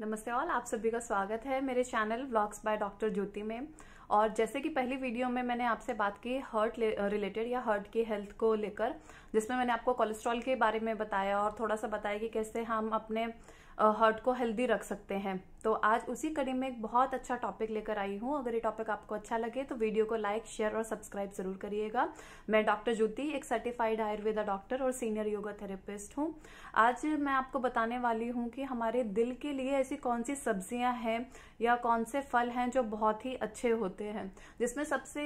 नमस्ते ऑल आप सभी का स्वागत है मेरे channel blogs by doctor Jyoti में और जैसे कि पहली वीडियो में मैंने आपसे बात की हर्ट रिलेटेड या हर्ट की हेल्थ को लेकर जिसमें मैंने आपको कोलेस्ट्रॉल के बारे में बताया और थोड़ा सा बताया कि कैसे हम अपने हर्ट को हेल्दी रख सकते हैं तो आज उसी कड़ी में एक बहुत अच्छा टॉपिक लेकर आई हूँ अगर ये टॉपिक आपको अच्छा लगे तो वीडियो को लाइक शेयर और सब्सक्राइब जरूर करिएगा मैं डॉक्टर ज्योति एक सर्टिफाइड आयुर्वेदा डॉक्टर और सीनियर योगा थेरेपिस्ट हूँ आज मैं आपको बताने वाली हूँ कि हमारे दिल के लिए ऐसी कौन सी सब्जियाँ हैं या कौन से फल हैं जो बहुत ही अच्छे होते होते हैं जिसमें सबसे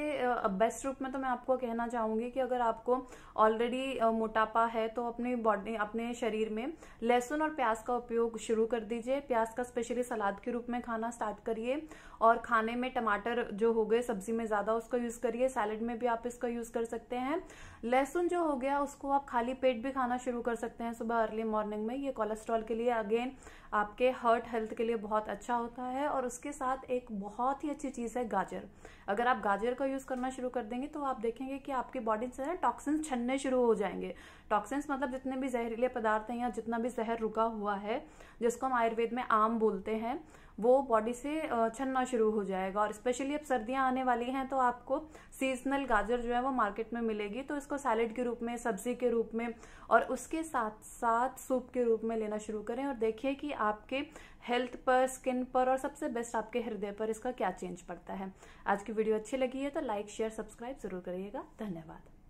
बेस्ट रूप में तो मैं आपको कहना चाहूँगी कि अगर आपको ऑलरेडी मोटापा है तो अपने बॉडी अपने शरीर में लहसुन और प्याज का उपयोग शुरू कर दीजिए प्याज का स्पेशली सलाद के रूप में खाना स्टार्ट करिए और खाने में टमाटर जो हो गए सब्जी में ज़्यादा उसका यूज़ करिए सैलड में भी आप इसका यूज़ कर सकते हैं लहसुन जो हो गया उसको आप खाली पेट भी खाना शुरू कर सकते हैं सुबह अर्ली मॉर्निंग में ये कोलेस्ट्रॉल के लिए अगेन आपके हर्ट हेल्थ के लिए बहुत अच्छा होता है और उसके साथ एक बहुत ही अच्छी चीज़ है गाजर गाजर अगर आप गाजर का यूज करना शुरू कर देंगे तो आप देखेंगे कि आपकी बॉडी से ना टॉक्सिन्स छनने शुरू हो जाएंगे टॉक्सिन्स मतलब जितने भी जहरीले पदार्थ हैं या जितना भी जहर रुका हुआ है जिसको हम आयुर्वेद में आम बोलते हैं वो बॉडी से छनना शुरू हो जाएगा और स्पेशली अब सर्दियाँ आने वाली हैं तो आपको सीजनल गाजर जो है वो मार्केट में मिलेगी तो इसको सैलेड के रूप में सब्जी के रूप में और उसके साथ साथ सूप के रूप में लेना शुरू करें और देखिए कि आपके हेल्थ पर स्किन पर और सबसे बेस्ट आपके हृदय पर इसका क्या चेंज पड़ता है आज की वीडियो अच्छी लगी है तो लाइक शेयर सब्सक्राइब जरूर करिएगा धन्यवाद